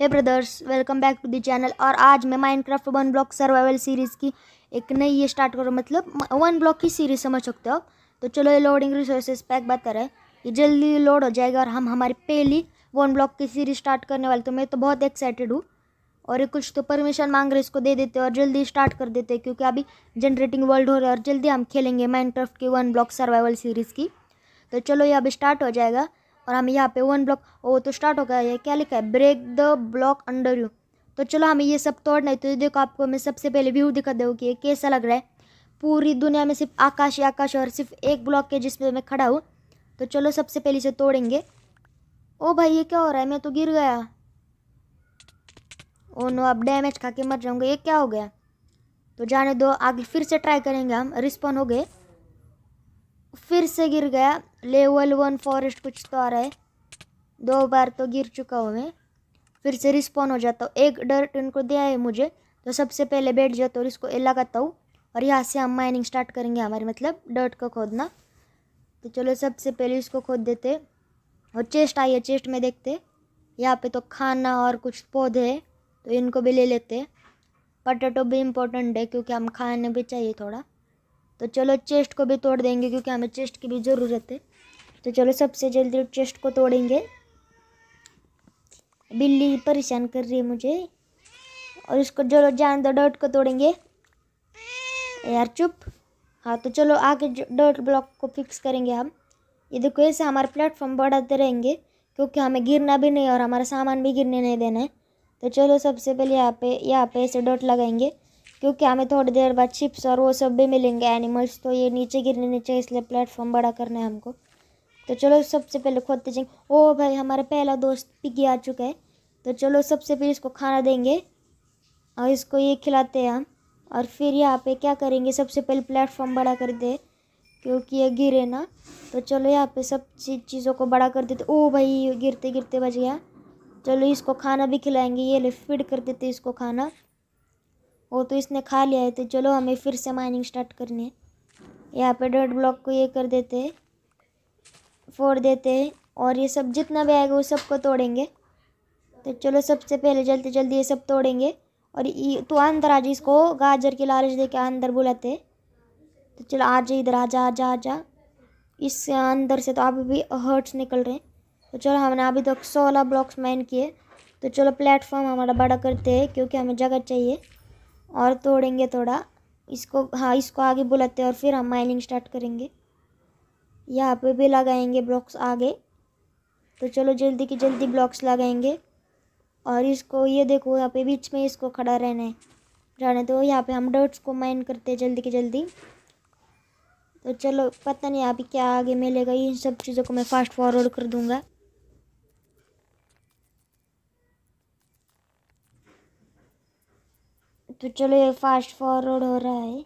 hey brothers welcome back to the channel और आज मैं Minecraft one block survival series की एक नई ये स्टार्ट करूँ मतलब वन ब्लॉक की सीरीज समझ सकते हो तो चलो ये लोडिंग रिसोर्सेज पैक बेहतर रहे ये जल्दी लोड हो जाएगा और हम हमारी पहली वन ब्लॉक की सीरीज स्टार्ट करने वाले तो मैं तो बहुत एक्साइटेड हूँ और ये कुछ तो परमिशन मांग रहे इसको दे देते और जल्दी स्टार्ट कर देते क्योंकि अभी जनरेटिंग वर्ल्ड हो रहा है और जल्दी हम खेलेंगे माइनक्राफ्ट की वन ब्लॉक सर्वाइवल सीरीज़ की तो चलो ये अभी स्टार्ट हो जाएगा और हमें यहाँ पे वन ब्लॉक ओ तो स्टार्ट हो गया ये क्या लिखा है break the block under you तो चलो हमें ये सब तोड़ना है तो देखो आपको मैं सबसे पहले व्यू दिखा दे कि ये कैसा लग रहा है पूरी दुनिया में सिर्फ आकाश ही आकाश और सिर्फ एक ब्लॉक के जिसमें मैं खड़ा हूँ तो चलो सबसे पहले इसे तोड़ेंगे ओ भाई ये क्या हो रहा है मैं तो गिर गया ओ नो अब डैमेज खा के मर जाऊँगा ये क्या हो गया तो जाने दो आगे फिर से ट्राई करेंगे हम रिस्पॉन्ड हो गए फिर से गिर गया लेवल वन फॉरेस्ट कुछ तो आ रहा है दो बार तो गिर चुका हूँ मैं फिर से रिस्पॉन हो जाता हूँ एक डर्ट उनको दिया है मुझे तो सबसे पहले बैठ जाता हूँ और इसको लगाता हूँ और यहाँ से हम माइनिंग स्टार्ट करेंगे हमारे मतलब डर्ट को खोदना तो चलो सबसे पहले इसको खोद देते और चेस्ट आई है चेस्ट में देखते यहाँ पे तो खाना और कुछ पौधे है तो इनको भी ले लेते पटेटो भी इम्पोर्टेंट है क्योंकि हम खाने भी चाहिए थोड़ा तो चलो चेस्ट को भी तोड़ देंगे क्योंकि हमें चेस्ट की भी ज़रूरत है तो चलो सबसे जल्दी चेस्ट को तोड़ेंगे बिल्ली परेशान कर रही है मुझे और इसको चलो जान दो डॉट को तोड़ेंगे यार चुप हाँ तो चलो आगे डॉट ब्लॉक को फिक्स करेंगे हम ये देखो ऐसे हमारे प्लेटफॉर्म बढ़ाते रहेंगे क्योंकि हमें गिरना भी नहीं और हमारा सामान भी गिरने नहीं देना है तो चलो सबसे पहले यहाँ पे यहाँ पे ऐसे डॉट लगाएंगे क्योंकि हमें थोड़ी देर बाद चिप्स और वो सब भी मिलेंगे एनिमल्स तो ये नीचे गिरने नीचे इसलिए प्लेटफॉर्म बड़ा करना है हमको तो चलो सबसे पहले खोदते जाएंगे ओ भाई हमारा पहला दोस्त पिगी आ चुका है तो चलो सबसे पहले इसको खाना देंगे और इसको ये खिलाते हैं हम और फिर यहाँ पे क्या करेंगे सबसे पहले प्लेटफॉर्म बड़ा कर दे क्योंकि ये गिरे ना तो चलो यहाँ पे सब चीज चीज़ों को बड़ा कर देते ओ भाई गिरते गिरते बज गया चलो इसको खाना भी खिलाएंगे ये ले फीड कर देते इसको खाना वो तो इसने खा लिया है तो चलो हमें फिर से माइनिंग स्टार्ट करनी है यहाँ पे डर्ट ब्लॉक को ये कर देते हैं फोड़ देते हैं और ये सब जितना भी आएगा वो सबको तोड़ेंगे तो चलो सबसे पहले जल्दी जल्दी ये सब तोड़ेंगे और ये तो अंदर आ जा इसको गाजर की लालच दे के अंदर बुलाते तो चलो आ जाए इधर आ जा आ जा आ जा इस अंदर से तो अभी भी हर्ट्स निकल रहे हैं तो चलो हमने अभी तक सोलह ब्लॉक्स माइन किए तो चलो प्लेटफॉर्म हमारा बड़ा करते हैं क्योंकि हमें जगह चाहिए और तोड़ेंगे थोड़ा इसको हाँ इसको आगे बुलाते और फिर हम माइनिंग स्टार्ट करेंगे यहाँ पे भी लगाएंगे ब्लॉक्स आगे तो चलो जल्दी की जल्दी ब्लॉक्स लगाएंगे और इसको ये देखो यहाँ पे बीच में इसको खड़ा रहना है रहने तो यहाँ पे हम डर्ट्स को माइन करते हैं जल्दी की जल्दी तो चलो पता नहीं यहाँ पे क्या आगे मिलेगा इन सब चीज़ों को मैं फास्ट फॉरवर्ड कर दूँगा तो चलो ये फास्ट फॉरवर्ड हो रहा है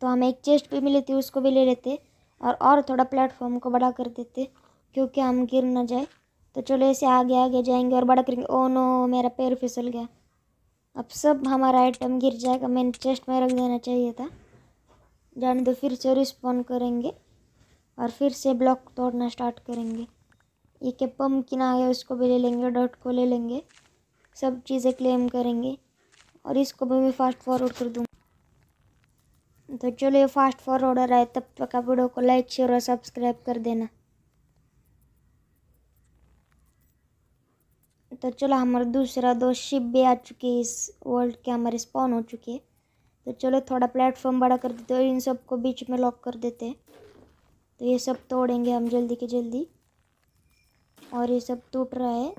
तो हमें एक चेस्ट भी मिली थी उसको भी ले लेते और और थोड़ा प्लेटफॉर्म को बड़ा कर देते क्योंकि हम गिर ना जाए तो चलो ऐसे आगे आगे जाएंगे और बड़ा करेंगे ओ oh नो मेरा पैर फिसल गया अब सब हमारा आइटम गिर जाएगा मैंने चेस्ट में रख देना चाहिए था जाने दो फिर से रिस्पॉन्ड करेंगे और फिर से ब्लॉक तोड़ना स्टार्ट करेंगे ये के मुमकिन आ गया उसको भी ले लेंगे डॉट को ले लेंगे सब चीज़ें क्लेम करेंगे और इसको भी मैं फास्ट फॉरवर्ड कर दूँगा तो चलो ये फास्ट फॉरवर्ड हो रहा है तब तक आप वीडियो को लाइक शेयर और सब्सक्राइब कर देना तो चलो हमारा दूसरा दो शिप भी आ चुकी है इस वर्ल्ड के हमारे स्पॉन हो चुके हैं तो चलो थोड़ा प्लेटफॉर्म बड़ा कर देते हैं इन सब को बीच में लॉक कर देते हैं तो ये सब तोड़ेंगे हम जल्दी के जल्दी और ये सब टूट रहा है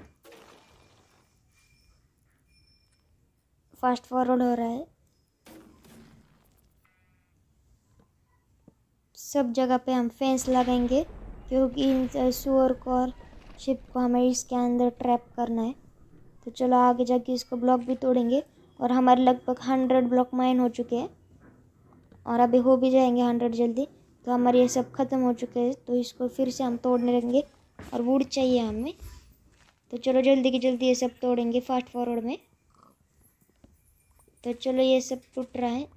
फास्ट फॉरवर्ड हो रहा है सब जगह पे हम फेंस लगाएंगे क्योंकि इन सुअर को और शिप को हमें इसके अंदर ट्रैप करना है तो चलो आगे जाके इसको ब्लॉक भी तोड़ेंगे और हमारे लगभग हंड्रेड ब्लॉक माइन हो चुके हैं और अभी हो भी जाएंगे हंड्रेड जल्दी तो हमारे ये सब ख़त्म हो चुके हैं तो इसको फिर से हम तोड़ने लगेंगे और वुड चाहिए हमें तो चलो जल्दी की जल्दी ये सब तोड़ेंगे फास्ट फॉरवर्ड में तो चलो ये सब टूट रहा है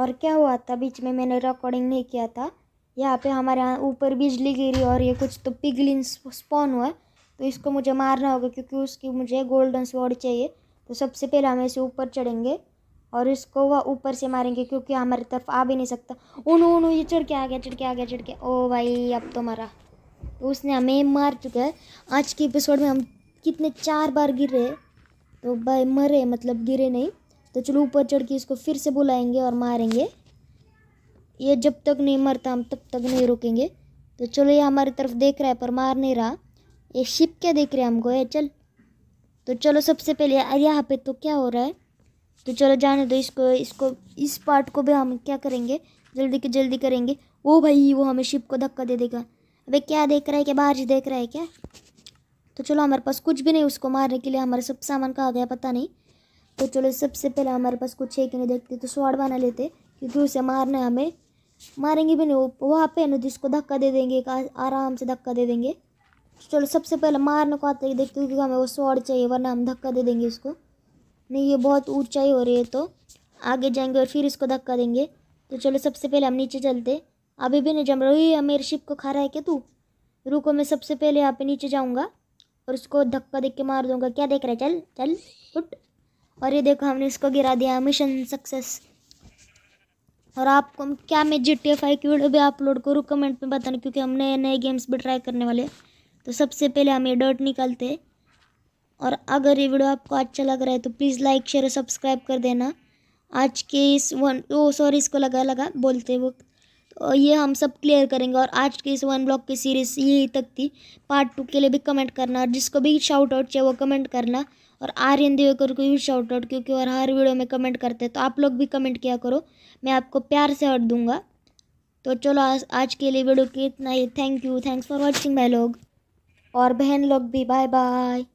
और क्या हुआ था बीच में मैंने रिकॉर्डिंग नहीं किया था यहाँ पे हमारे यहाँ ऊपर बिजली गिरी और ये कुछ तो पिगलिन स्पॉन हुआ तो इसको मुझे मारना होगा क्योंकि उसकी मुझे गोल्डन स्वॉर्ड चाहिए तो सबसे पहले हम इसे ऊपर चढ़ेंगे और इसको वह ऊपर से मारेंगे क्योंकि हमारी तरफ आ भी नहीं सकता उनो उनो ये चढ़ के आ गया चढ़ के आ गया चढ़ के ओ भाई अब तो मरा तो उसने हमें मार चुका है आज के एपिसोड में हम कितने चार बार गिर रहे तो भाई मरे मतलब गिरे नहीं तो चलो ऊपर चढ़ के इसको फिर से बुलाएंगे और मारेंगे ये जब तक नहीं मरता हम तब तक नहीं रुकेंगे तो चलो ये हमारी तरफ देख रहा है पर मार नहीं रहा ये शिप क्या देख रहे हैं हमको ये चल तो चलो सबसे पहले यहाँ पे तो क्या हो रहा है तो चलो जाने दो इसको इसको इस पार्ट को भी हम क्या करेंगे जल्दी के जल्दी करेंगे वो भाई वो हमें शिप को धक्का दे देगा अबे क्या देख रहा है क्या बाहर देख रहा है क्या तो चलो हमारे पास कुछ भी नहीं उसको मारने के लिए हमारा सब सामान कहाँ गया पता नहीं तो चलो सबसे पहले हमारे पास कुछ है कि नहीं देखते तो स्वाड बना लेते क्योंकि उसे मारना है हमें मारेंगे भी नहीं वो वहाँ पे ना जिसको तो धक्का दे देंगे आराम से धक्का दे देंगे तो चलो सबसे पहले मारने को आते देखते क्योंकि हमें वो स्वाड चाहिए वरना हम धक्का दे देंगे उसको नहीं ये बहुत ऊंचाई हो रही है तो आगे जाएंगे और फिर इसको धक्का देंगे तो चलो सबसे पहले हम नीचे चलते अभी भी नहीं जम रहा ये मेरे शिप को खा रहा है क्या तू रुको मैं सबसे पहले यहाँ पे नीचे जाऊँगा और उसको धक्का देख के मार दूँगा क्या देख रहा है चल चल उठ और ये देखो हमने इसको गिरा दिया मिशन सक्सेस और आपको क्या मैं जी टी एफ आई की वीडियो भी अपलोड करूँ कमेंट में बताना क्योंकि हम नए नए गेम्स भी ट्राई करने वाले तो सबसे पहले हम ये डर्ट निकालते हैं और अगर ये वीडियो आपको अच्छा लग रहा है तो प्लीज़ लाइक शेयर और सब्सक्राइब कर देना आज के इस वन ओ सॉरी इसको लगा लगा बोलते वक्त तो ये हम सब क्लियर करेंगे और आज के इस वन ब्लॉक की सीरीज़ यही तक थी पार्ट टू के लिए भी कमेंट करना और जिसको भी शाउट आउट चाहिए वो कमेंट करना और आर्यन देवकर को भी शाउट आउट क्योंकि और हर वीडियो में कमेंट करते हैं तो आप लोग भी कमेंट किया करो मैं आपको प्यार से हट दूंगा तो चलो आज आज के लिए वीडियो के इतना ही thank you thanks for watching my लोग और बहन लोग भी बाय बाय